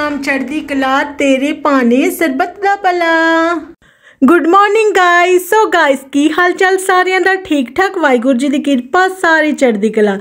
ਨਾਮ ਚੜ੍ਹਦੀ ਕਲਾ ਤੇਰੇ ਪਾਣੇ ਸਰਬਤ ਦਾ ਭਲਾ good morning guys so guys ਕੀ ਹਾਲ ਚਾਲ ਸਾਰਿਆਂ ਦਾ ਠੀਕ ਠਾਕ ਵਾਹਿਗੁਰੂ ਜੀ ਦੀ ਕਿਰਪਾ ਸਾਰੇ ਚੜ੍ਹਦੀ ਕਲਾ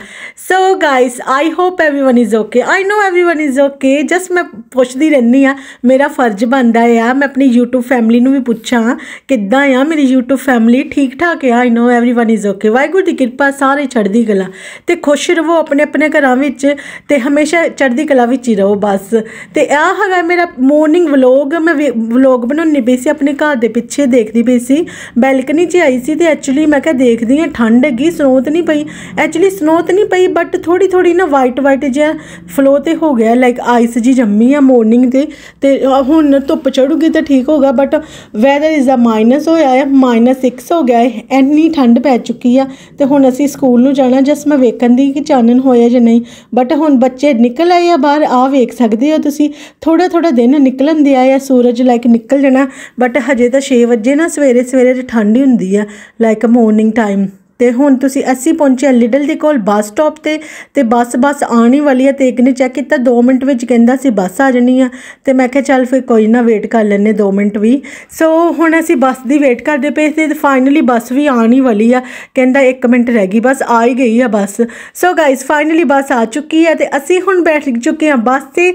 so guys I hope everyone is okay I know everyone is okay ਜਸ ਮੈਂ ਪੁੱਛਦੀ ਰਹਿਣੀ ਆ ਮੇਰਾ ਫਰਜ਼ ਬਣਦਾ ਆ ਮੈਂ ਆਪਣੀ YouTube ਫੈਮਿਲੀ ਨੂੰ ਵੀ ਪੁੱਛਾਂ ਕਿੱਦਾਂ ਆ ਮੇਰੀ YouTube ਫੈਮਿਲੀ ਠੀਕ ਠਾਕ ਆ I know everyone is okay Waheguru ਦੀ ਕਿਰਪਾ ਸਾਰੇ ਚੜ੍ਹਦੀ ਕਲਾ ਤੇ ਖੁਸ਼ ਰਹੋ ਆਪਣੇ ਆਪਣੇ ਘਰਾਂ ਵਿੱਚ ਤੇ ਹਮੇਸ਼ਾ ਚੜ੍ਹਦੀ ਕਲਾ ਵਿੱਚ ਹੀ ਰਹੋ ਬਸ ਤੇ ਆ ਹੈਗਾ ਮੇਰਾ ਮਾਰਨਿੰਗ ਵਲੋਗ ਮੈਂ ਵਲੋਗ ਬਣਾਉਣੀ ਬੇਸੀ ਆਪਣੇ ਘਰ ਦੇ ਪਿੱਛੇ ਦੇਖਦੀ ਪਈ ਸੀ ਬੈਲਕਨੀ 'ਚ ਆਈ ਸੀ ਤੇ ਐਕਚੁਅਲੀ ਮੈਂ ਕਿਹਾ ਦੇਖਦੀ ਆ ਠੰਡ ਹੈਗੀ ਸਨੋਤ ਨਹੀਂ ਪਈ ਐਕਚੁਅਲੀ ਸਨੋਤ ਨਹੀਂ ਪਈ ਬਟ ਥੋੜੀ ਥੋੜੀ ਨਾ ਵਾਈਟ ਵਾਈਟ ਜਿਹਾ ਫਲੋ ਤੇ ਹੋ ਗਿਆ ਲਾਈਕ ਆਈਸ ਜੀ ਜੰਮੀ ਆ ਮਾਰਨਿੰਗ ਤੇ ਤੇ ਹੁਣ ਧੁੱਪ ਚੜੂਗੀ ਤਾਂ ਠੀਕ ਹੋਗਾ but weather is uh minus ਹੋਇਆ ਹੈ ਮਾਈਨਸ 6 ਹੋ ਗਿਆ ਹੈ ਐਨੀ ਠੰਡ ਪੈ ਚੁੱਕੀ ਆ ਤੇ ਹੁਣ ਅਸੀਂ ਸਕੂਲ ਨੂੰ ਜਾਣਾ ਜਸ ਮੈਂ ਵੇਖਣ ਦੀ ਕਿ ਚਾਨਣ ਹੋਇਆ ਜਾਂ ਨਹੀਂ ਬਟ ਹੁਣ ਬੱਚੇ ਨਿਕਲ ਆਏ ਆ ਬਾਹਰ ਆ ਵੇਖ ਸਕਦੇ ਹੋ ਤੁਸੀਂ ਥੋੜਾ ਥੋੜਾ ਦਿਨ ਨਿਕਲਣ ਦਿਆ ਆ ਸੂਰਜ ਲਾਈਕ ਨਿਕਲ ਜਾਣਾ ਬਟ ਹਜੇ ਤਾਂ 6 ਵਜੇ ਨਾ ਸਵੇਰੇ ਸਵੇਰੇ ਠੰਡ ਹੀ ਹੁੰਦੀ ਆ ਲਾਈਕ ਮਾਰਨਿੰਗ ਟਾਈਮ ਤੇ ਹੁਣ ਤੁਸੀਂ ਅਸੀਂ ਪਹੁੰਚੇ ਲਿਡਲ ਦੇ ਕੋਲ ਬੱਸ ਸਟਾਪ ਤੇ ਤੇ ਬੱਸ ਬੱਸ ਆਣੀ ਵਾਲੀ ਹੈ ਤੇ ਇੱਕ ਨੇ ਚੈੱਕ ਕੀਤਾ 2 ਮਿੰਟ ਵਿੱਚ ਕਹਿੰਦਾ ਸੀ ਬੱਸ ਆ ਜਣੀ ਆ ਤੇ ਮੈਂ ਕਿਹਾ ਚੱਲ ਫਿਰ ਕੋਈ ਨਾ ਵੇਟ ਕਰ ਲੈਨੇ 2 ਮਿੰਟ ਵੀ ਸੋ ਹੁਣ ਅਸੀਂ ਬੱਸ ਦੀ ਵੇਟ ਕਰਦੇ ਪਏ ਤੇ ਫਾਈਨਲੀ ਬੱਸ ਵੀ ਆਣੀ ਵਾਲੀ ਆ ਕਹਿੰਦਾ 1 ਮਿੰਟ ਰਹਿ ਗਈ ਬਸ ਆ ਹੀ ਗਈ ਆ ਬੱਸ ਸੋ ਗਾਇਸ ਫਾਈਨਲੀ ਬੱਸ ਆ ਚੁੱਕੀ ਆ ਤੇ ਅਸੀਂ ਹੁਣ ਬੈਠ ਚੁੱਕੇ ਆ ਬੱਸ ਤੇ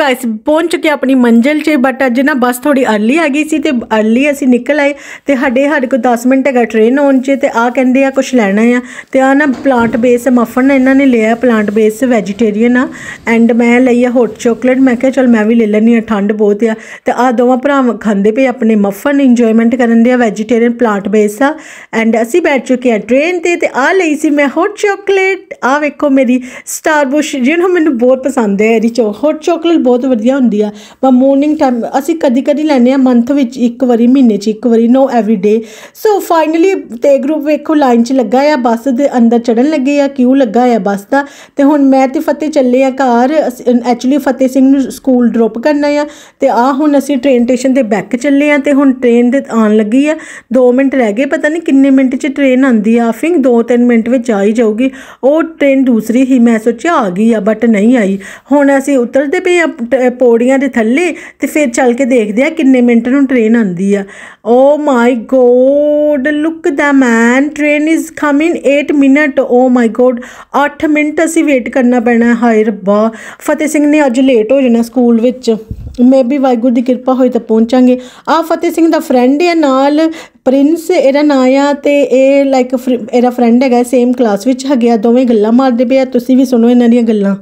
ਗਾਇਸ ਪਹੁੰਚ ਚੁੱਕੇ ਆਪਣੀ ਮੰਜ਼ਿਲ 'ਚ ਬਟ ਅੱਜ ਨਾ ਬਸ ਥੋੜੀ अर्ਲੀ ਆ ਗਈ ਸੀ ਤੇ अर्ਲੀ ਅਸੀਂ ਨਿਕਲ ਆਏ ਤੇ ਸਾਡੇ ਸਾਡੇ ਕੋਲ 10 ਮਿੰਟ ਹੈਗਾ ਟ੍ਰੇਨ ਆਉਣ 'ਚ ਤੇ ਆ ਕਹਿੰਦੇ ਆ ਕੁਝ ਲੈਣਾ ਆ ਤੇ ਆ ਨਾ ਪਲਾਂਟ ਬੇਸ ਮਫਨ ਇਹਨਾਂ ਨੇ ਲਿਆ ਪਲਾਂਟ ਬੇਸ ਵੈਜੀਟੇਰੀਅਨ ਆ ਐਂਡ ਮੈਂ ਲਈ ਆ ਹੌਟ ਚਾਕਲੇਟ ਮੈਂ ਕਿਹਾ ਚਲ ਮੈਂ ਵੀ ਲੈ ਲੈਣੀ ਆ ਠੰਡ ਬਹੁਤ ਆ ਤੇ ਆ ਦੋਵਾਂ ਭਰਾ ਖਾਂਦੇ ਪਏ ਆਪਣੇ ਮਫਨ ਇੰਜੋਇਮੈਂਟ ਕਰਨ ਦੇ ਆ ਵੈਜੀਟੇਰੀਅਨ ਪਲਾਂਟ ਬੇਸ ਆ ਐਂਡ ਅਸੀਂ ਬੈਠ ਚੁੱਕੇ ਆ ਟ੍ਰੇਨ ਤੇ ਤੇ ਆ ਲਈ ਸੀ ਮੈਂ ਹੌਟ ਚਾਕਲੇਟ ਆ ਵੇਖੋ ਮੇਰੀ ਸਟਾਰਬੁਸ਼ ਜਿਹਨੂੰ ਮੈਨੂੰ ਬਹੁਤ ਪਸੰਦ ਹੈ ਇਹਦੀ ਹੌਟ ਚਾਕਲੇਟ ਬਹੁਤ ਵਧੀਆ ਹੁੰਦੀ ਆ ਪਰ ਮਾਰਨਿੰਗ ਟਾਈਮ ਅਸੀਂ ਕਦੀ ਕਦੀ ਲੈਨੇ ਆ ਮੰਥ ਵਿੱਚ ਇੱਕ ਵਾਰੀ ਮਹੀਨੇ 'ਚ ਇੱਕ ਵਾਰੀ ਨੋ ਡੇ ਸੋ ਫਾਈਨਲੀ ਤੇ ਗਰੁੱਪ ਵੇਖੋ ਲਾਈਨ 'ਚ ਲੱਗਾ ਆ ਬੱਸ ਦੇ ਅੰਦਰ ਚੜਨ ਲੱਗੇ ਆ ਕਿਉਂ ਲੱਗਾ ਆ ਬੱਸ ਦਾ ਤੇ ਹੁਣ ਮੈਂ ਤੇ ਫਤਿਹ ਚੱਲੇ ਆ ਘਰ ਐਕਚੁਅਲੀ ਫਤਿਹ ਸਿੰਘ ਨੂੰ ਸਕੂਲ ਡ੍ਰੌਪ ਕਰਨਾ ਆ ਤੇ ਆ ਹੁਣ ਅਸੀਂ ਟ੍ਰੇਨ ਸਟੇਸ਼ਨ ਦੇ ਬੈਕ ਚੱਲੇ ਆ ਤੇ ਹੁਣ ਟ੍ਰੇਨ ਦੇ ਆਉਣ ਲੱਗੀ ਆ 2 ਮਿੰਟ ਰਹਿ ਗਏ ਪਤਾ ਨਹੀਂ ਕਿੰਨੇ ਮਿੰਟ 'ਚ ਟ੍ਰੇਨ ਆਂਦੀ ਆ ਆਫਿੰਗ 2-3 ਮਿੰਟ ਵਿੱਚ ਆ ਹੀ ਜਾਊਗੀ ਉਹ ਟ੍ਰੇਨ ਦੂਸਰੀ ਹੀ ਮੈਂ ਸੋਚਿਆ ਆ ਗਈ ਆ ਬਟ ਨਹੀਂ ਆਈ ਹੁਣ ਅਸੀਂ ਉਤਰਦੇ ਪਏ ਆ ਪੌੜੀਆਂ ਦੇ ਥੱਲੇ ਤੇ ਫਿਰ ਚੱਲ ਕੇ ਦੇਖਦੇ ਆ ਕਿੰਨੇ ਮਿੰਟ ਨੂੰ ਟ੍ਰੇਨ ਆਂਦੀ ਆ oh my god look the man train is coming 8 minute oh my god 8 minute ਅਸੀਂ ਵੇਟ ਕਰਨਾ ਪੈਣਾ ਹਾਏ ਰੱਬਾ ਫਤਿਹ ਸਿੰਘ ਨੇ ਅੱਜ ਲੇਟ ਹੋ ਜਾਣਾ ਸਕੂਲ ਵਿੱਚ ਮੈਂ ਵੀ ਵਾਹਿਗੁਰੂ ਦੀ ਕਿਰਪਾ ਹੋਈ ਤਾਂ ਪਹੁੰਚਾਂਗੇ ਆ ਫਤਿਹ ਸਿੰਘ ਦਾ ਫਰੈਂਡ ਹੈ ਨਾਲ ਪ੍ਰਿੰਸ ਇਹਦਾ ਨਾਂ ਆ ਤੇ ਇਹ ਲਾਈਕ ਇਹਦਾ ਫਰੈਂਡ ਹੈਗਾ ਸੇਮ ਕਲਾਸ ਵਿੱਚ ਹੈਗਾ ਦੋਵੇਂ ਗੱਲਾਂ ਮਾਰਦੇ ਪਿਆ ਤੁਸੀਂ ਵੀ ਸੁਣੋ ਇਹਨਾਂ ਦੀਆਂ ਗੱਲਾਂ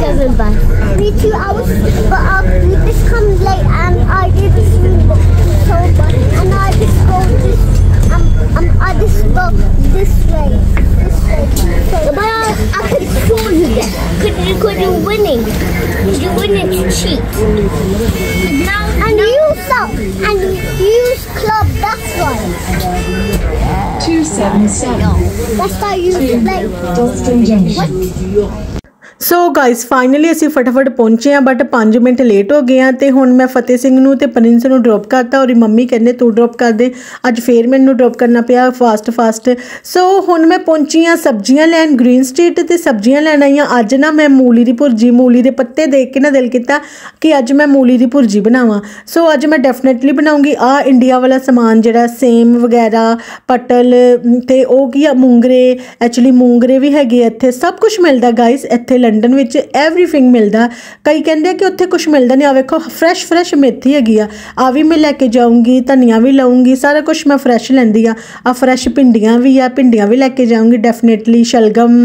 seven bus. Me too. I but uh, we just come late and I did this whole bus and I just go this um um I just go this way, this way. but I, I could show you that. Could you could you winning? you winning to cheat? and you stop and use club. That's right. Two seven seven. That's how you play. Dustin Junction. What? So guys finally ਅਸੀਂ ਫਟਾਫਟ ਪਹੁੰਚੇ ਆ but 5 minute late ਹੋ ਗਏ ਆ ਤੇ ਹੁਣ ਮੈਂ ਫਤਿਹ ਸਿੰਘ ਨੂੰ ਤੇ ਪ੍ਰਿੰਸ ਨੂੰ ਡ੍ਰੌਪ ਕਰਤਾ ਔਰ ਮੰਮੀ ਕਹਿੰਦੇ ਤੂੰ ਡ੍ਰੌਪ ਕਰ ਦੇ ਅੱਜ ਫੇਰ ਮੈਨੂੰ ਡ੍ਰੌਪ ਕਰਨਾ ਪਿਆ ਫਾਸਟ ਫਾਸਟ ਸੋ ਹੁਣ ਮੈਂ ਪਹੁੰਚੀ ਆ ਸਬਜ਼ੀਆਂ ਲੈਣ ਗ੍ਰੀਨ ਸਟਰੀਟ ਤੇ ਸਬਜ਼ੀਆਂ ਲੈਣ ਆਈ ਆ ਅੱਜ ਨਾ ਮੈਂ ਮੂਲੀ ਦੀ ਭੁਰਜੀ ਮੂਲੀ ਦੇ ਪੱਤੇ ਦੇਖ ਕੇ ਨਾ ਦਿਲ ਕੀਤਾ ਕਿ ਅੱਜ ਮੈਂ ਮੂਲੀ ਦੀ ਭੁਰਜੀ ਬਣਾਵਾਂ ਸੋ ਅੱਜ ਮੈਂ ਡੈਫੀਨਿਟਲੀ ਬਣਾਉਂਗੀ ਆ ਇੰਡੀਆ ਵਾਲਾ ਸਮਾਨ ਜਿਹੜਾ ਸੇਮ ਵਗੈਰਾ ਪਟਲ ਤੇ ਉਹ ਕੀ ਆ ਮੂੰਗਰੇ ਐਕਚੁਅਲੀ ਮੂੰਗਰੇ ਵੀ ਹੈਗੇ ਇੱਥੇ ਸਭ ਕੁਝ ਮਿਲਦਾ ਗਾਇਸ ਇੱਥੇ ਲੰਡਨ ਵਿੱਚ एवरीथिंग ਮਿਲਦਾ ਕਈ ਕਹਿੰਦੇ ਕਿ ਉੱਥੇ ਕੁਝ ਮਿਲਦਾ ਨਹੀਂ ਆ ਵੇਖੋ ਫਰੈਸ਼ ਫਰੈਸ਼ ਮੇਥੀ ਹੈਗੀ ਆ ਆ ਵੀ ਮੈਂ ਲੈ ਕੇ ਜਾਊਂਗੀ ਧਨੀਆ ਵੀ ਲਾਉਂਗੀ ਸਾਰਾ ਕੁਝ ਮੈਂ ਫਰੈਸ਼ ਲੈਂਦੀ ਆ ਆ ਫਰੈਸ਼ ਪਿੰਡੀਆਂ ਵੀ ਆ ਪਿੰਡੀਆਂ ਵੀ ਲੈ ਕੇ ਜਾਊਂਗੀ ਡੈਫੀਨਿਟਲੀ ਸ਼ਲਗਮ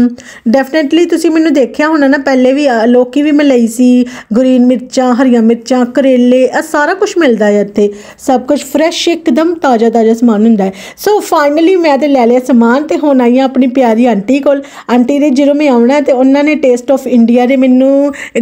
ਡੈਫੀਨਿਟਲੀ ਤੁਸੀਂ ਮੈਨੂੰ ਦੇਖਿਆ ਹੋਣਾ ਨਾ ਪਹਿਲੇ ਵੀ ਲੋਕੀ ਵੀ ਮੈਂ ਲਈ ਸੀ ਗ੍ਰੀਨ ਮਿਰਚਾਂ ਹਰੀਆਂ ਮਿਰਚਾਂ ਕਰੇਲੇ ਆ ਸਾਰਾ ਕੁਝ ਮਿਲਦਾ ਹੈ ਇੱਥੇ ਸਭ ਕੁਝ ਫਰੈਸ਼ ਇੱਕਦਮ ਤਾਜ਼ਾ ਤਾਜ਼ਾ ਸਮਾਨ ਹੁੰਦਾ ਹੈ ਸੋ ਫਾਈਨਲੀ ਮੈਂ ਤੇ ਲੈ ਲਿਆ ਸਮਾਨ ਤੇ ਹੁਣ ਆਈ ਆ ਆਪਣੀ ਪਿਆਰੀ ਆਂਟੀ ਕੋਲ ਆਂਟੀ ਦੇ ਜਦੋਂ ਮੈਂ ਆਉਣਾ ਤੇ ਉਹਨਾਂ ਨੇ ਟੇਸਟ ਆਫ ਇੰਡੀਆ ਦੇ ਮੈਨੂੰ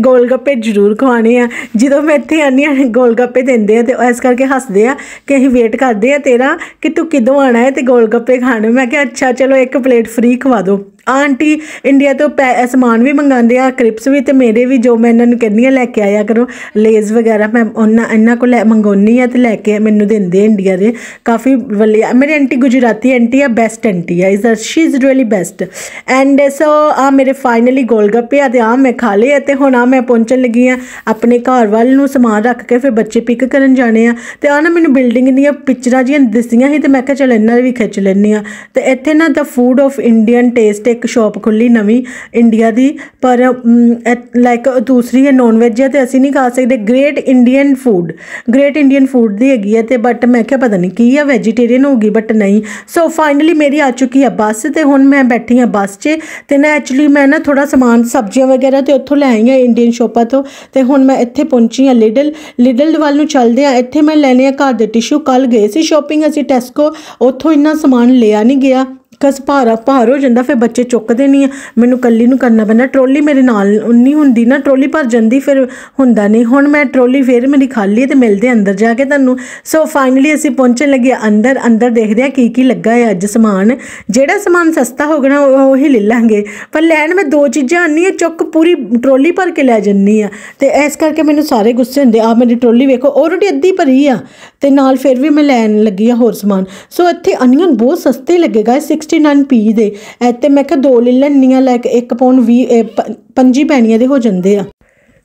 ਗੋਲਗੱਪੇ ਜ਼ਰੂਰ ਖਵਾਣੇ ਆ ਜਦੋਂ ਮੈਂ ਇੱਥੇ ਆਨੀ ਆ ਗੋਲਗੱਪੇ ਦਿੰਦੇ ਆ ਤੇ ਇਸ ਕਰਕੇ ਹੱਸਦੇ ਆ ਕਿ ਅਸੀਂ ਵੇਟ ਕਰਦੇ ਆ ਤੇਰਾ ਕਿ ਤੂੰ ਕਿਦੋਂ ਆਣਾ ਹੈ ਤੇ ਗੋਲਗੱਪੇ ਖਾਣੇ ਮੈਂ ਕਿਹਾ ਅੱਛਾ ਚਲੋ ਇੱਕ ਪਲੇਟ ਫ੍ਰੀ ਖਵਾ ਦਿਓ ਆਂਟੀ ਇੰਡੀਆ ਤੋਂ ਸਮਾਨ ਵੀ ਮੰਗਾਉਂਦੇ ਆ ਕ੍ਰਿਪਸ ਵੀ ਤੇ ਮੇਰੇ ਵੀ ਜੋ ਮੈਂ ਇਹਨਾਂ ਨੂੰ ਕਹਿੰਦੀ ਆ ਲੈ ਕੇ ਆਇਆ ਕਰੋ ਲੇਜ਼ ਵਗੈਰਾ ਮੈਂ ਉਹਨਾਂ ਇਹਨਾਂ ਕੋਲ ਮੰਗਾਉਣੀ ਆ ਤੇ ਲੈ ਕੇ ਮੈਨੂੰ ਦਿੰਦੇ ਇੰਡੀਆ ਦੇ ਕਾਫੀ ਵਧੀਆ ਮੇਰੀ ਆਂਟੀ ਗੁਜਰਾਤੀ ਆਂਟੀ ਆ ਬੈਸਟ ਆਂਟੀ ਆ is she is really best and so ਆ ਮੇਰੇ ਫਾਈਨਲੀ ਗੋਲਗੱਪੇ ਆ ਤੇ ਆ ਮੈਂ ਖਾ ਲਏ ਤੇ ਹੁਣ ਆ ਮੈਂ ਪਹੁੰਚਣ ਲੱਗੀ ਆ ਆਪਣੇ ਘਰ ਵੱਲ ਨੂੰ ਸਮਾਨ ਰੱਖ ਕੇ ਫਿਰ ਬੱਚੇ ਪਿਕ ਕਰਨ ਜਾਣੇ ਆ ਤੇ ਆ ਨਾ ਮੈਨੂੰ ਬਿਲਡਿੰਗ ਦੀਆਂ ਪਿਕਚਰਾਂ ਜੀਆਂ ਦਿਸਦੀਆਂ ਸੀ ਤੇ ਮੈਂ ਕਿਹਾ ਚਲ ਇਹਨਾਂ ਵੀ ਖਿੱਚ ਲੈਣੀ ਆ ਤੇ ਇੱਥੇ ਨਾ the food of Indian taste ਇੱਕ ਇੱਕ ਸ਼ਾਪ ਖੁੱਲੀ ਨਵੀਂ ਇੰਡੀਆ ਦੀ ਪਰ ਲਾਈਕ ਦੂਸਰੀ ਹੈ ਨੌਨ ਵੈਜ ਹੈ ਤੇ ਅਸੀਂ ਨਹੀਂ ਖਾ ਸਕਦੇ great Indian food great Indian food ਦੀ ਹੈਗੀ ਹੈ ਤੇ ਬਟ ਮੈਂ ਕਿਹਾ ਪਤਾ ਨਹੀਂ ਕੀ ਹੈ ਵੈਜੀਟੇਰੀਅਨ ਹੋਗੀ ਬਟ ਨਹੀਂ ਸੋ ਫਾਈਨਲੀ ਮੇਰੀ ਆ ਚੁੱਕੀ ਹੈ ਬੱਸ ਤੇ ਹੁਣ ਮੈਂ ਬੈਠੀ ਹਾਂ ਬੱਸ 'ਚ ਤੇ ਨਾ ਐਕਚੁਅਲੀ ਮੈਂ ਨਾ ਥੋੜਾ ਸਮਾਨ ਸਬਜ਼ੀਆਂ ਵਗੈਰਾ ਤੇ ਉੱਥੋਂ ਲੈ ਆਈ ਹਾਂ ਇੰਡੀਅਨ ਸ਼ੋਪਾ ਤੋਂ ਤੇ ਹੁਣ ਮੈਂ ਇੱਥੇ ਪਹੁੰਚੀ ਹਾਂ ਲਿਡਲ ਲਿਡਲ ਵੱਲ ਨੂੰ ਚੱਲਦੇ ਆ ਇੱਥੇ ਮੈਂ ਲੈਣੇ ਆ ਘਰ ਦੇ ਟਿਸ਼ੂ ਕੱਲ ਗਏ ਸੀ ਸ਼ਾਪਿੰਗ ਅਸੀਂ ਟੈਸਕੋ ਉੱਥੋਂ ਇੰਨਾ ਸਮਾਨ ਲਿਆ ਨਹੀਂ ਗਿਆ ਬਿਕਾਜ਼ ਭਾਰਾ ਭਾਰ ਹੋ ਜਾਂਦਾ ਫਿਰ ਬੱਚੇ ਚੁੱਕਦੇ ਨਹੀਂ ਆ ਮੈਨੂੰ ਕੱਲੀ ਨੂੰ ਕਰਨਾ ਪੈਂਦਾ ਟਰੋਲੀ ਮੇਰੇ ਨਾਲ ਉਨੀ ਹੁੰਦੀ ਨਾ ਟਰੋਲੀ ਭਰ ਜਾਂਦੀ ਫਿਰ ਹੁੰਦਾ ਨਹੀਂ ਹੁਣ ਮੈਂ ਟਰੋਲੀ ਫੇਰ ਮੇਰੀ ਖਾਲੀ ਤੇ ਮਿਲਦੇ ਅੰਦਰ ਜਾ ਕੇ ਤੁਹਾਨੂੰ ਸੋ ਫਾਈਨਲੀ ਅਸੀਂ ਪਹੁੰਚਣ ਲੱਗੇ ਅੰਦਰ ਅੰਦਰ ਦੇਖਦੇ ਆ ਕੀ ਕੀ ਲੱਗਾ ਹੈ ਅੱਜ ਸਮਾਨ ਜਿਹੜਾ ਸਮਾਨ ਸਸਤਾ ਹੋਗਣਾ ਉਹ ਹੀ ਲੈ ਲਾਂਗੇ ਪਰ ਲੈਣ ਮੈਂ ਦੋ ਚੀਜ਼ਾਂ ਆਨੀਆਂ ਚੁੱਕ ਪੂਰੀ ਟਰੋਲੀ ਭਰ ਕੇ ਲੈ ਜੰਨੀ ਆ ਤੇ ਇਸ ਕਰਕੇ ਮੈਨੂੰ ਸਾਰੇ ਗੁੱਸੇ ਹੁੰਦੇ ਆ ਮੇਰੀ ਟਰੋਲੀ ਵੇਖੋ ਆਲਰੇਡੀ ਅੱਧੀ ਭਰੀ ਆ ਤੇ ਨਾਲ ਫਿਰ ਵੀ ਮੈਂ ਲੈਣ ਲੱਗੀ ਆ ਹੋਰ ਸਮਾਨ ਸੋ ਇੱਥੇ ਅਨੀਅਨ ਬਹੁਤ ਸਸਤੇ ਲੱਗੇਗਾ 69 ਪੀ ਦੇ ਤੇ ਮੈਂ ਕਿਹਾ ਦੋ ਲੈ ਲੈਣੀਆਂ ਲੈ ਕੇ ਇੱਕ ਪੌਣ ਵੀਹ ਪੰਜੀ ਪੈਣੀਆਂ ਦੇ ਹੋ ਜਾਂਦੇ ਆ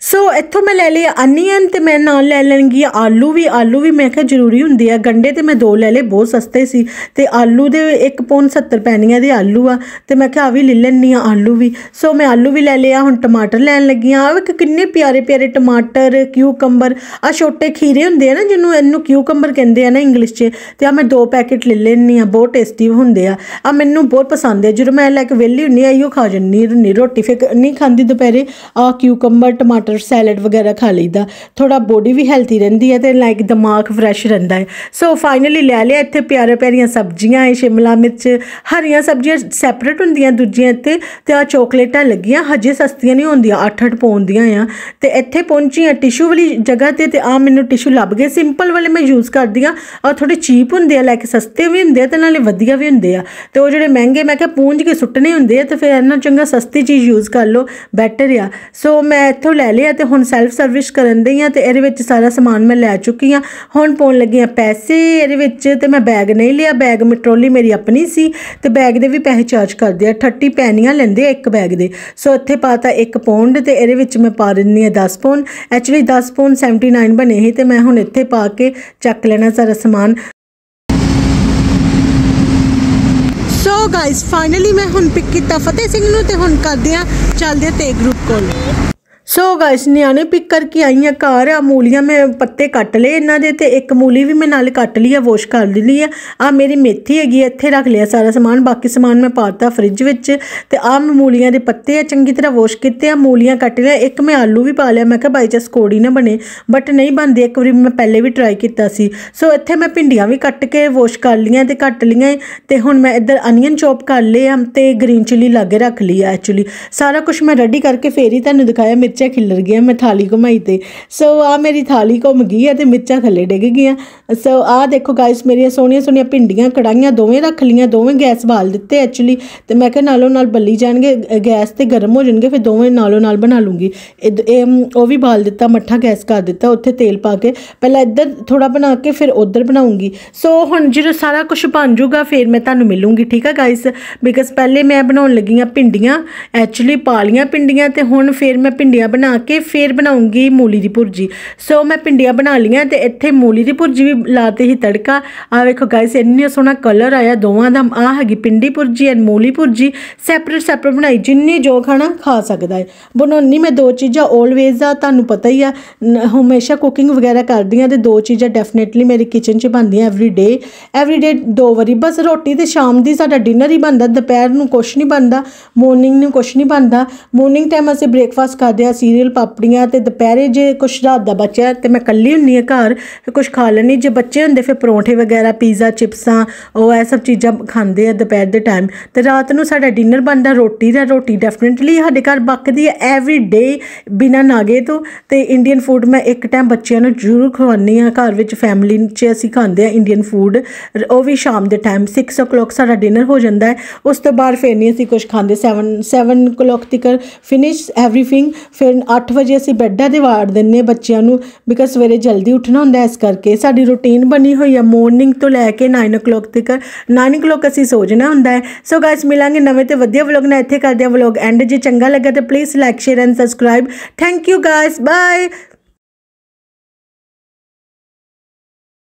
ਸੋ ਇੱਥੋਂ ਮੈਂ ਲੈ ਲਈ ਅਨੀਅਨ ਤੇ ਮੈਂ ਨਾਲ ਲੈ ਲੈਣਗੀ ਆਲੂ ਵੀ ਆਲੂ ਵੀ ਮੈਂ ਕਿਹਾ ਜ਼ਰੂਰੀ ਹੁੰਦੇ ਆ ਗੰਡੇ ਤੇ ਮੈਂ ਦੋ ਲੈ ਲੇ ਬਹੁਤ ਸਸਤੇ ਸੀ ਤੇ ਆਲੂ ਦੇ 1 ਪੌਂਡ 70 ਪੈਣੀਆਂ ਦੇ ਆਲੂ ਆ ਤੇ ਮੈਂ ਕਿਹਾ ਆ ਵੀ ਲੈ ਲੈਣੀ ਆ ਆਲੂ ਵੀ ਸੋ ਮੈਂ ਆਲੂ ਵੀ ਲੈ ਲਿਆ ਹੁਣ ਟਮਾਟਰ ਲੈਣ ਲੱਗੀ ਆ ਆ ਕਿੰਨੇ ਪਿਆਰੇ ਪਿਆਰੇ ਟਮਾਟਰ ਕਿਊਕੰਬਰ ਆ ਛੋਟੇ ਖੀਰੇ ਹੁੰਦੇ ਆ ਨਾ ਜਿਹਨੂੰ ਇਹਨੂੰ ਕਿਊਕੰਬਰ ਕਹਿੰਦੇ ਆ ਨਾ ਇੰਗਲਿਸ਼ 'ਚ ਤੇ ਆ ਮੈਂ ਦੋ ਪੈਕੇਟ ਲੈ ਲੈਣੀ ਆ ਬਹੁਤ ਟੇਸਟੀ ਹੁੰਦੇ ਆ ਆ ਮੈਨੂੰ ਬਹੁਤ ਪਸੰਦ ਆ ਜਦੋਂ ਮੈਂ ਲੈ ਕੇ ਵੇਲੀ ਹੁੰਨੀ ਆ ਇਹੋ ਖਾ ਜੰਨੀ ਰੋਟੀ ਫੇਕ ਨਹੀਂ ਖਾਂਦੀ ਦੁਪਹਿਰੇ ਆ ਕਿਊਕੰਬਰ ਟਮਾਟਰ ਵਾਟਰ ਸੈਲਡ ਵਗੈਰਾ ਖਾ ਲਈਦਾ ਥੋੜਾ ਬੋਡੀ ਵੀ ਹੈਲਥੀ ਰਹਿੰਦੀ ਹੈ ਤੇ ਲਾਈਕ ਦਿਮਾਗ ਫਰੈਸ਼ ਰਹਿੰਦਾ ਹੈ ਸੋ ਫਾਈਨਲੀ ਲੈ ਲਿਆ ਇੱਥੇ ਪਿਆਰੇ ਪਿਆਰੀਆਂ ਸਬਜ਼ੀਆਂ ਹੈ ਸ਼ਿਮਲਾ ਮਿਰਚ ਹਰੀਆਂ ਸਬਜ਼ੀਆਂ ਸੈਪਰੇਟ ਹੁੰਦੀਆਂ ਦੂਜੀਆਂ ਇੱਥੇ ਤੇ ਆ ਚੋਕਲੇਟਾਂ ਲੱਗੀਆਂ ਹਜੇ ਸਸਤੀਆਂ ਨਹੀਂ ਹੁੰਦੀਆਂ 8-8 ਪੌਂਡ ਦੀਆਂ ਆ ਤੇ ਇੱਥੇ ਪਹੁੰਚੀ ਆ ਟਿਸ਼ੂ ਵਾਲੀ ਜਗ੍ਹਾ ਤੇ ਤੇ ਆ ਮੈਨੂੰ ਟਿਸ਼ੂ ਲੱਭ ਗਏ ਸਿੰਪਲ ਵਾਲੇ ਮੈਂ ਯੂਜ਼ ਕਰਦੀ ਆ ਔਰ ਥੋੜੇ ਚੀਪ ਹੁੰਦੇ ਆ ਲਾਈਕ ਸਸਤੇ ਵੀ ਹੁੰਦੇ ਆ ਤੇ ਨਾਲੇ ਵਧੀਆ ਵੀ ਹੁੰਦੇ ਆ ਤੇ ਉਹ ਜਿਹੜੇ ਮਹਿੰਗੇ ਮੈਂ ਕਿਹਾ ਪੂੰਝ ਕੇ ਸੁੱਟਨੇ ਹੁੰਦੇ ਆ ਤੇ ਫਿਰ ਇਹਨਾਂ ਚੰਗਾ ਸਸਤੀ ਚੀਜ਼ ਯੂਜ਼ ਕਰ ਲਓ ਬੈਟਰ ਆ ਸੋ ਮੈਂ ਇੱਥੋਂ ਲੈ ਲੈ ਆ ਤੇ ਹੁਣ ਸੈਲਫ ਸਰਵਿਸ ਕਰਨ ਦੇ ਆ ਤੇ ਇਹਦੇ ਵਿੱਚ ਸਾਰਾ ਸਮਾਨ ਮੈਂ ਲੈ ਚੁੱਕੀ ਆ ਹੁਣ ਪਾਉਣ ਲੱਗੀ ਆ ਪੈਸੇ ਇਹਦੇ ਵਿੱਚ ਤੇ ਮੈਂ ਬੈਗ ਨਹੀਂ ਲਿਆ ਬੈਗ ਮਟਰੋਲੀ ਮੇਰੀ ਆਪਣੀ ਸੀ ਤੇ ਬੈਗ ਦੇ ਵੀ ਪੈਸੇ ਚਾਰਜ ਕਰਦੇ ਆ 30 ਪੈਨੀਆਂ ਲੈਂਦੇ ਆ ਇੱਕ ਬੈਗ ਦੇ ਸੋ ਇੱਥੇ ਪਾਤਾ 1 ਪੌਂਡ ਤੇ ਇਹਦੇ ਵਿੱਚ ਮੈਂ ਪਾ ਦਿੰਨੀ ਆ 10 ਪੌਂਡ ਐਕਚੁਅਲੀ 10 ਪੌਂਡ 79 ਬਣੇ ਸੀ ਤੇ ਮੈਂ ਹੁਣ ਇੱਥੇ ਪਾ ਕੇ ਚੱਕ ਲੈਣਾ ਸਾਰਾ ਸਮਾਨ ਸੋ ਗਾਇਸ ਫਾਈਨਲੀ ਮੈਂ ਹੁਣ ਪਿਕ ਕੀਤਾ ਫਤਿਹ ਸਿੰਘ ਨੂੰ ਤੇ ਹੁਣ ਕਰਦੇ ਆ ਚੱਲਦੇ ਤੇ ਗਰੁੱਪ ਕੋਲ ਸੋ ਗਾਇਸ ਨਿਆਣੇ ਪਿਕ ਕਰਕੇ ਆਈਆਂ ਘਰ ਆ ਮੂਲੀਆਂ ਮੈਂ ਪੱਤੇ ਕੱਟ ਲਏ ਇਹਨਾਂ ਦੇ ਤੇ ਇੱਕ ਮੂਲੀ ਵੀ ਮੈਂ ਨਾਲ ਕੱਟ ਲਈ ਆ ਵਾਸ਼ ਕਰ ਲਈ ਆ ਆ ਮੇਰੀ ਮੇਥੀ ਹੈਗੀ ਇੱਥੇ ਰੱਖ ਲਿਆ ਸਾਰਾ ਸਮਾਨ ਬਾਕੀ ਸਮਾਨ ਮੈਂ ਪਾਤਾ ਫ੍ਰਿਜ ਵਿੱਚ ਤੇ ਆ ਮੂਲੀਆਂ ਦੇ ਪੱਤੇ ਆ ਚੰਗੀ ਤਰ੍ਹਾਂ ਵਾਸ਼ ਕੀਤੇ ਆ ਮੂਲੀਆਂ ਕੱਟ ਲਿਆ ਇੱਕ ਮੈਂ ਆਲੂ ਵੀ ਪਾ ਲਿਆ ਮੈਂ ਕਿਹਾ ਬਾਈ ਚਸ ਕੋੜੀ ਨਾ ਬਣੇ ਬਟ ਨਹੀਂ ਬਣਦੀ ਇੱਕ ਵਾਰੀ ਮੈਂ ਪਹਿਲੇ ਵੀ ਟਰਾਈ ਕੀਤਾ ਸੀ ਸੋ ਇੱਥੇ ਮੈਂ ਭਿੰਡੀਆਂ ਵੀ ਕੱਟ ਕੇ ਵਾਸ਼ ਕਰ ਲੀਆਂ ਤੇ ਕੱਟ ਲੀਆਂ ਤੇ ਹੁਣ ਮੈਂ ਇੱਧਰ ਅਨੀਅਨ ਚੌਪ ਕਰ ਲਏ ਆ ਤੇ ਗ੍ਰੀਨ ਚਿਲੀ ਲਾ ਕੇ ਰੱਖ ਲਈ ਆ ਐਕਚੁਅਲੀ ਸਾਰਾ ਕੁਝ ਮੈਂ ਰੈਡੀ ਕਰਕੇ ਫੇਰ ਹੀ ਤੁਹਾਨੂੰ ਦਿਖਾਇਆ ਮਿਰਚਾਂ ਖਿਲਰ ਗਿਆ ਮੈਂ ਥਾਲੀ ਘੁਮਾਈ ਤੇ ਸੋ ਆ ਮੇਰੀ ਥਾਲੀ ਘੁੰਮ ਗਈ ਹੈ ਤੇ ਮਿਰਚਾਂ ਥੱਲੇ ਡਿੱਗ ਗਈਆਂ ਸੋ ਆ ਦੇਖੋ ਗਾਇਸ ਮੇਰੀਆਂ ਸੋਹਣੀਆਂ ਸੋਹਣੀਆਂ ਪਿੰਡੀਆਂ ਕੜਾਈਆਂ ਦੋਵੇਂ ਰੱਖ ਲੀਆਂ ਦੋਵੇਂ ਗੈਸ ਬਾਲ ਦਿੱਤੇ ਐਕਚੁਅਲੀ ਤੇ ਮੈਂ ਕਿਹਾ ਨਾਲੋਂ ਨਾਲ ਬੱਲੀ ਜਾਣਗੇ ਗੈਸ ਤੇ ਗਰਮ ਹੋ ਜਾਣਗੇ ਫਿਰ ਦੋਵੇਂ ਨਾਲੋਂ ਨਾਲ ਬਣਾ ਲੂੰਗੀ ਇਹ ਉਹ ਵੀ ਬਾਲ ਦਿੱਤਾ ਮੱਠਾ ਗੈਸ ਕਰ ਦਿੱਤਾ ਉੱਥੇ ਤੇਲ ਪਾ ਕੇ ਪਹਿਲਾਂ ਇੱਧਰ ਥੋੜਾ ਬਣਾ ਕੇ ਫਿਰ ਉੱਧਰ ਬਣਾਉਂਗੀ ਸੋ ਹੁਣ ਜਦੋਂ ਸਾਰਾ ਕੁਝ ਬਣ ਜਾਊਗਾ ਫਿਰ ਮੈਂ ਤੁਹਾਨੂੰ ਮਿਲੂੰਗੀ ਠੀਕ ਹੈ ਗਾਇਸ ਬਿਕਾਜ਼ ਪਹਿਲੇ ਮੈਂ ਬਣਾਉਣ ਲੱਗੀ ਆ ਪਿੰਡੀਆਂ ਐਕਚੁਅਲੀ ਪਾਲੀਆਂ ਪਿੰਡੀਆਂ ਤੇ ਹੁਣ ਫਿਰ ਮੈਂ ਭਿੰਡੀਆਂ ਪਿੰਡੀਆਂ ਬਣਾ ਕੇ ਫੇਰ ਬਣਾਉਂਗੀ ਮੂਲੀ ਦੀ ਭੁਰਜੀ ਸੋ ਮੈਂ ਪਿੰਡੀਆਂ ਬਣਾ ਲੀਆਂ ਤੇ ਇੱਥੇ ਮੂਲੀ ਦੀ ਭੁਰਜੀ ਵੀ ਲਾਤੇ ਹੀ ਤੜਕਾ ਆ ਵੇਖੋ ਗਾਇਸ ਇੰਨਾ ਸੋਹਣਾ ਕਲਰ ਆਇਆ ਦੋਵਾਂ ਦਾ ਆ ਹੈਗੀ ਪਿੰਡੀ ਭੁਰਜੀ ਐਂਡ ਮੂਲੀ ਭੁਰਜੀ ਸੈਪਰੇਟ ਸੈਪਰੇਟ ਬਣਾਈ ਜਿੰਨੇ ਜੋ ਖਾਣਾ ਖਾ ਸਕਦਾ ਹੈ ਬਣਾਉਣੀ ਮੈਂ ਦੋ ਚੀਜ਼ਾਂ ਆਲਵੇਜ਼ ਆ ਤੁਹਾਨੂੰ ਪਤਾ ਹੀ ਆ ਹਮੇਸ਼ਾ ਕੁਕਿੰਗ ਵਗੈਰਾ ਕਰਦੀ ਆ ਤੇ ਦੋ ਚੀਜ਼ਾਂ ਡੈਫੀਨਿਟਲੀ ਮੇਰੀ ਕਿਚਨ 'ਚ ਬਣਦੀਆਂ ਐਵਰੀ ਡੇ ਐਵਰੀ ਡੇ ਦੋ ਵਾਰੀ ਬਸ ਰੋਟੀ ਤੇ ਸ਼ਾਮ ਦੀ ਸਾਡਾ ਡਿਨਰ ਹੀ ਬਣਦਾ ਦੁਪਹਿਰ ਨੂੰ ਕੁਝ ਨਹੀਂ ਬਣਦਾ ਮਾਰਨਿੰਗ ਨੂੰ ਕੁਝ ਨਹੀਂ ਬਣਦਾ ਮਾਰਨਿੰਗ ਟਾਈਮ ਅਸੀਂ ਬ੍ਰੇਕਫਾਸਟ ਕਰਦੇ ਆ ਸੀਰੀਅਲ ਪਾਪੜੀਆਂ ਤੇ ਦੁਪਹਿਰੇ ਜੇ ਕੁਛ ਰਾਤ ਦਾ ਬਚਿਆ ਤੇ ਮੈਂ ਕੱਲੀ ਹੁੰਨੀ ਆ ਘਰ ਫਿਰ ਕੁਛ ਖਾ ਲੈਣੀ ਜੇ ਬੱਚੇ ਹੁੰਦੇ ਫਿਰ ਪਰੌਂਠੇ ਵਗੈਰਾ ਪੀਜ਼ਾ ਚਿਪਸਾਂ ਉਹ ਐ ਸਭ ਚੀਜ਼ਾਂ ਖਾਂਦੇ ਆ ਦੁਪਹਿਰ ਦੇ ਟਾਈਮ ਤੇ ਰਾਤ ਨੂੰ ਸਾਡਾ ਡਿਨਰ ਬਣਦਾ ਰੋਟੀ ਦਾ ਰੋਟੀ ਡੈਫੀਨਿਟਲੀ ਸਾਡੇ ਘਰ ਬੱਕਦੀ ਐ ਐਵਰੀ ਡੇ ਬਿਨਾ ਨਾਗੇ ਤੋਂ ਤੇ ਇੰਡੀਅਨ ਫੂਡ ਮੈਂ ਇੱਕ ਟਾਈਮ ਬੱਚਿਆਂ ਨੂੰ ਜ਼ਰੂਰ ਖਵਾਉਣੀ ਆ ਘਰ ਵਿੱਚ ਫੈਮਿਲੀ ਚ ਅਸੀਂ ਖਾਂਦੇ ਆ ਇੰਡੀਅਨ ਫੂਡ ਉਹ ਵੀ ਸ਼ਾਮ ਦੇ ਟਾਈਮ 6:00 ਸਾਡਾ ਡਿਨਰ ਹੋ ਜਾਂਦਾ ਹੈ ਉਸ ਤੋਂ ਬਾਅਦ ਫੇਰ ਨਹੀਂ ਅਸੀਂ ਕੁਝ ਖਾਂਦੇ 7 7:00 ਤੱਕ ਫਿਨਿਸ਼ ਐਵਰੀਥਿੰਗ ਫਿਰ 8 ਵਜੇ ਅਸੀਂ ਬੈੱਡਾਂ ਦੇ ਵਾੜ ਦਿੰਨੇ ਬੱਚਿਆਂ ਨੂੰ ਬਿਕਾ ਸਵੇਰੇ ਜਲਦੀ ਉੱਠਣਾ ਹੁੰਦਾ ਇਸ ਕਰਕੇ ਸਾਡੀ ਰੁਟੀਨ ਬਣੀ ਹੋਈ ਹੈ ਮਾਰਨਿੰਗ ਤੋਂ ਲੈ ਕੇ 9:00 ਤੱਕ 9:00 ਅਸੀਂ ਸੋ ਜਾਣਾ ਹੁੰਦਾ ਹੈ ਸੋ ਗਾਇਸ ਮਿਲਾਂਗੇ ਨਵੇਂ ਤੇ ਵਧੀਆ ਵਲੌਗ ਨਾਲ ਇੱਥੇ ਕਰਦੇ ਆ ਵਲੌਗ ਐਂਡ ਜੇ ਚੰਗਾ ਲੱਗਾ ਤਾਂ please like share and subscribe thank you guys bye